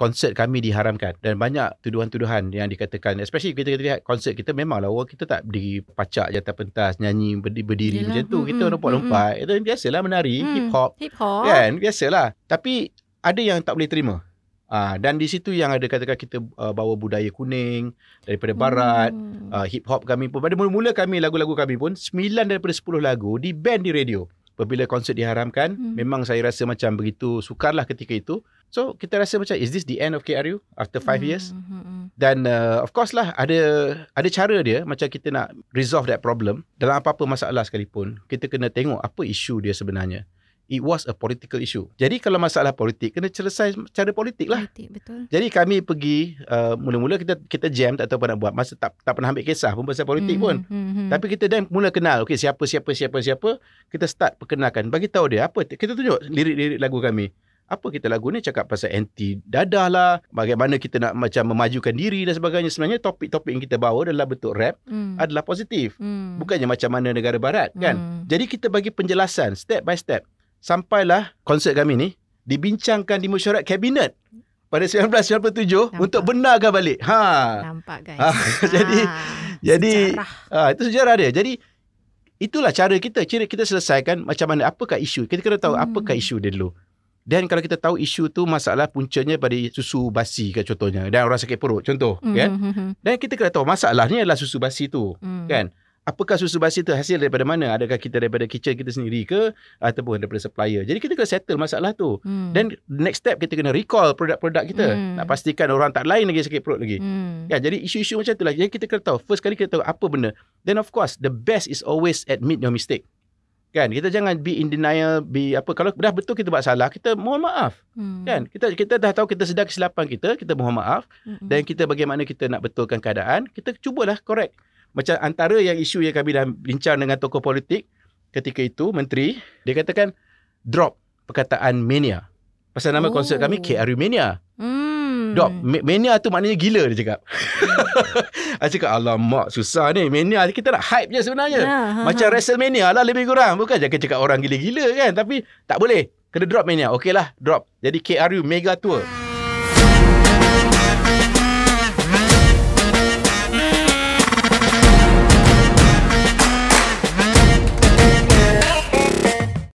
konsert kami diharamkan dan banyak tuduhan-tuduhan yang dikatakan especially kita kita lihat konsert kita memanglah orang kita tak berdiri pacak je atas pentas nyanyi berdiri, berdiri Yelah. macam tu mm kita lompat-lompat mm itu biasalah menari mm. hip hop kan biasalah tapi ada yang tak boleh terima Uh, dan di situ yang ada katakan kita uh, bawa budaya kuning daripada barat hmm. uh, ah, hip hop kami pun pada mula-mula kami lagu-lagu kami pun sembilan daripada sepuluh lagu di band di radio apabila konsert diharamkan hmm. memang saya rasa macam begitu sukarlah ketika itu So kita rasa macam is this the end of KRU after 5 mm-hmm. years? Dan hmm, hmm. uh, of course lah ada ada cara dia macam kita nak resolve that problem dalam apa-apa masalah sekalipun kita kena tengok apa isu dia sebenarnya. It was a political issue. Jadi kalau masalah politik kena selesai cara politik lah. Politik, betul. Jadi kami pergi uh, mula-mula kita kita jam tak tahu apa nak buat masa tak tak pernah ambil kisah pun pasal politik mm-hmm. pun. Mm-hmm. Tapi kita dah mula kenal Okay siapa siapa siapa siapa kita start perkenalkan bagi tahu dia apa kita tunjuk lirik-lirik lagu kami apa kita lagu ni cakap pasal anti dadah lah bagaimana kita nak macam memajukan diri dan sebagainya sebenarnya topik-topik yang kita bawa dalam bentuk rap hmm. adalah positif hmm. bukannya macam mana negara barat kan hmm. jadi kita bagi penjelasan step by step sampailah konsert kami ni dibincangkan di mesyuarat kabinet pada 1997 Nampak. untuk benarkan balik ha Nampak guys ha. ha jadi ha. jadi sejarah. ha itu sejarah dia jadi itulah cara kita cara kita selesaikan macam mana apakah isu kita kena tahu hmm. apakah isu dia dulu dan kalau kita tahu isu tu masalah puncanya pada susu basi ke kan contohnya dan orang sakit perut contoh mm-hmm. kan. Hmm, hmm, hmm. Dan kita kena tahu masalahnya adalah susu basi tu mm. kan. Apakah susu basi tu hasil daripada mana? Adakah kita daripada kitchen kita sendiri ke ataupun daripada supplier? Jadi kita kena settle masalah tu. Dan mm. next step kita kena recall produk-produk kita. Mm. Nak pastikan orang tak lain lagi sakit perut lagi. Mm. Kan? Jadi isu-isu macam tu lah. Jadi kita kena tahu first kali kita tahu apa benda. Then of course the best is always admit your mistake kan kita jangan be in denial be apa kalau dah betul kita buat salah kita mohon maaf hmm. kan kita kita dah tahu kita sedar kesilapan kita kita mohon maaf hmm. dan kita bagaimana kita nak betulkan keadaan kita cubalah correct macam antara yang isu yang kami dah bincang dengan tokoh politik ketika itu menteri dia katakan drop perkataan mania pasal nama oh. konsert kami KRU Mania hmm. Hmm. Dok Mania tu maknanya gila dia cakap hmm. Saya cakap Alamak susah ni Mania kita nak hype je sebenarnya yeah, ha, ha, ha. Macam ha-ha. Wrestlemania lah lebih kurang Bukan jangan cakap orang gila-gila kan Tapi tak boleh Kena drop Mania Okey lah drop Jadi KRU Mega Tour